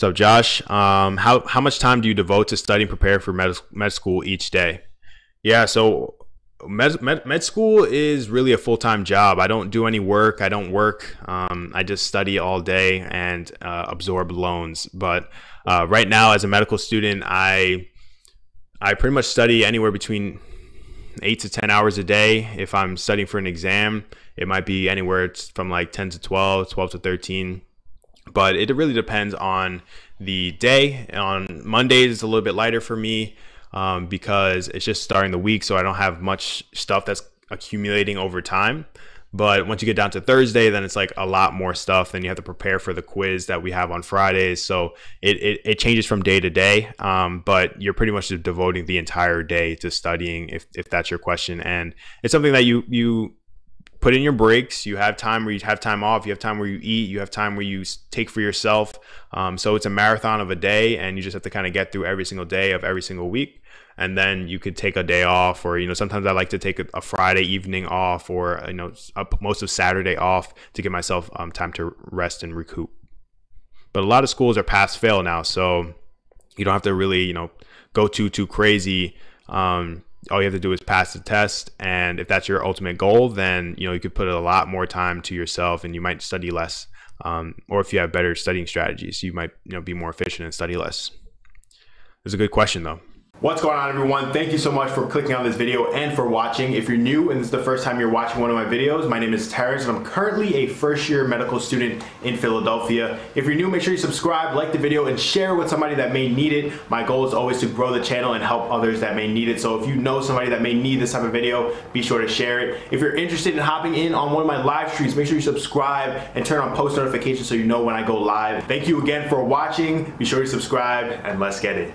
So, Josh? Um, how how much time do you devote to studying, prepare for med, med school each day? Yeah, so med, med, med school is really a full time job. I don't do any work. I don't work. Um, I just study all day and uh, absorb loans. But uh, right now, as a medical student, I I pretty much study anywhere between eight to ten hours a day. If I'm studying for an exam, it might be anywhere from like ten to 12, 12 to thirteen but it really depends on the day. On Mondays, it's a little bit lighter for me um, because it's just starting the week, so I don't have much stuff that's accumulating over time. But once you get down to Thursday, then it's like a lot more stuff. Then you have to prepare for the quiz that we have on Fridays. So it, it, it changes from day to day. Um, but you're pretty much devoting the entire day to studying if, if that's your question. And it's something that you you put in your breaks. You have time where you have time off. You have time where you eat. You have time where you take for yourself. Um, so it's a marathon of a day, and you just have to kind of get through every single day of every single week. And then you could take a day off, or you know, sometimes I like to take a, a Friday evening off, or you know, most of Saturday off to give myself um, time to rest and recoup. But a lot of schools are pass fail now, so you don't have to really you know go too too crazy. Um, all you have to do is pass the test and if that's your ultimate goal then you know you could put a lot more time to yourself and you might study less um, or if you have better studying strategies you might you know be more efficient and study less it's a good question though What's going on everyone? Thank you so much for clicking on this video and for watching. If you're new and this is the first time you're watching one of my videos, my name is Terrence and I'm currently a first year medical student in Philadelphia. If you're new, make sure you subscribe, like the video, and share with somebody that may need it. My goal is always to grow the channel and help others that may need it. So if you know somebody that may need this type of video, be sure to share it. If you're interested in hopping in on one of my live streams, make sure you subscribe and turn on post notifications so you know when I go live. Thank you again for watching. Be sure to subscribe and let's get it.